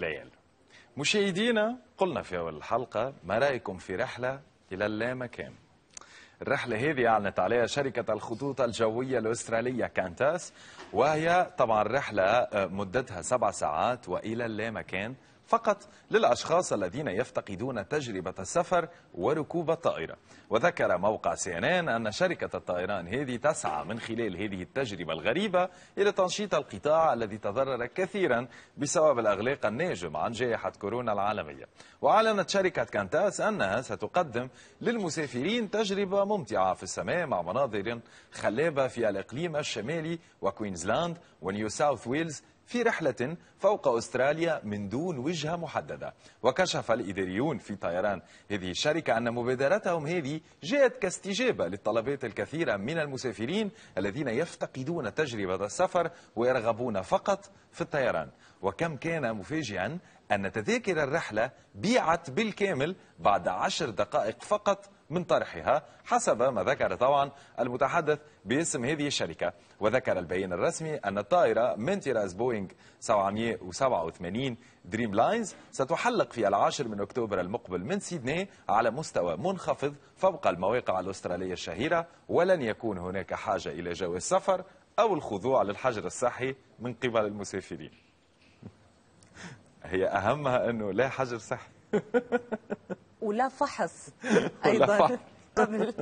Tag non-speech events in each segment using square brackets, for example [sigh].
ليالي مشاهدينا قلنا في أول الحلقة ما رأيكم في رحلة إلى اللامكان الرحلة هذه أعلنت عليها شركة الخطوط الجوية الأسترالية كانتاس وهي طبعا رحلة آه، مدتها سبع ساعات وإلى اللامكان فقط للأشخاص الذين يفتقدون تجربة السفر وركوب الطائرة وذكر موقع سي ان ان أن شركة الطائران هذه تسعى من خلال هذه التجربة الغريبة إلى تنشيط القطاع الذي تضرر كثيرا بسبب الأغلاق الناجم عن جائحة كورونا العالمية وأعلنت شركة كانتاس أنها ستقدم للمسافرين تجربة ممتعة في السماء مع مناظر خلابة في الإقليم الشمالي وكوينزلاند ونيو ساوث ويلز في رحلة فوق أستراليا من دون وجهة محددة وكشف الإداريون في طيران هذه الشركة أن مبادرتهم هذه جاءت كاستجابة للطلبات الكثيرة من المسافرين الذين يفتقدون تجربة السفر ويرغبون فقط في الطيران وكم كان مفاجئا أن تذاكر الرحلة بيعت بالكامل بعد عشر دقائق فقط من طرحها حسب ما ذكر طبعا المتحدث باسم هذه الشركة وذكر البيان الرسمي أن الطائرة من طراز بوينغ 787 دريم لاينز ستحلق في العاشر من أكتوبر المقبل من سيدني على مستوى منخفض فوق المواقع الأسترالية الشهيرة ولن يكون هناك حاجة إلى جواز السفر أو الخضوع للحجر الصحي من قبل المسافرين [laughs] هي أهمها أنه لا حجر صحي [laughs] ولا فحص [laughs] ايضا [laughs] قبل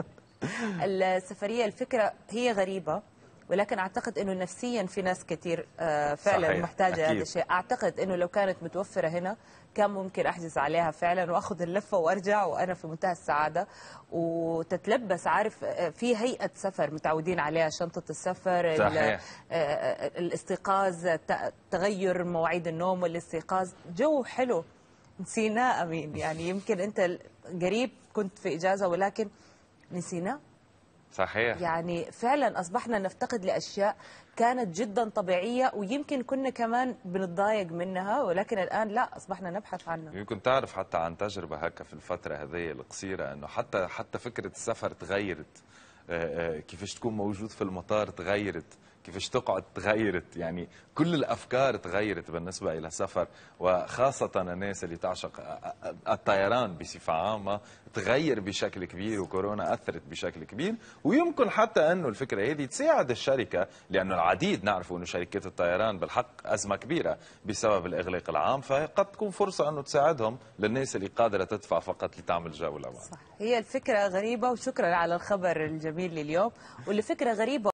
السفريه الفكره هي غريبه ولكن اعتقد انه نفسيا في ناس كثير آه، فعلا صحيح. محتاجه هذا الشيء اعتقد انه لو كانت متوفره هنا كان ممكن احجز عليها فعلا واخذ اللفه وارجع وانا في منتهى السعاده وتتلبس عارف آه، في هيئه سفر متعودين عليها شنطه السفر صحيح. آه، الاستيقاظ تغير مواعيد النوم والاستيقاظ جو حلو نسيناه أمين يعني يمكن أنت قريب كنت في إجازة ولكن نسيناه صحيح يعني فعلا أصبحنا نفتقد لأشياء كانت جدا طبيعية ويمكن كنا كمان بنتضايق منها ولكن الآن لا أصبحنا نبحث عنها يمكن تعرف حتى عن تجربة هكا في الفترة هذه القصيرة أنه حتى حتى فكرة السفر تغيرت آه، آه، كيفاش تكون موجود في المطار تغيرت كيفاش تقعد تغيرت يعني كل الافكار تغيرت بالنسبه الى السفر وخاصه الناس اللي تعشق الطيران بصفه عامه تغير بشكل كبير وكورونا اثرت بشكل كبير ويمكن حتى انه الفكره هذه تساعد الشركه لانه العديد نعرفوا انه شركات الطيران بالحق ازمه كبيره بسبب الاغلاق العام فقد تكون فرصه انه تساعدهم للناس اللي قادره تدفع فقط لتعمل جوله معنا. صح هي الفكره غريبه وشكرا على الخبر الجميل لليوم واللي فكره غريبه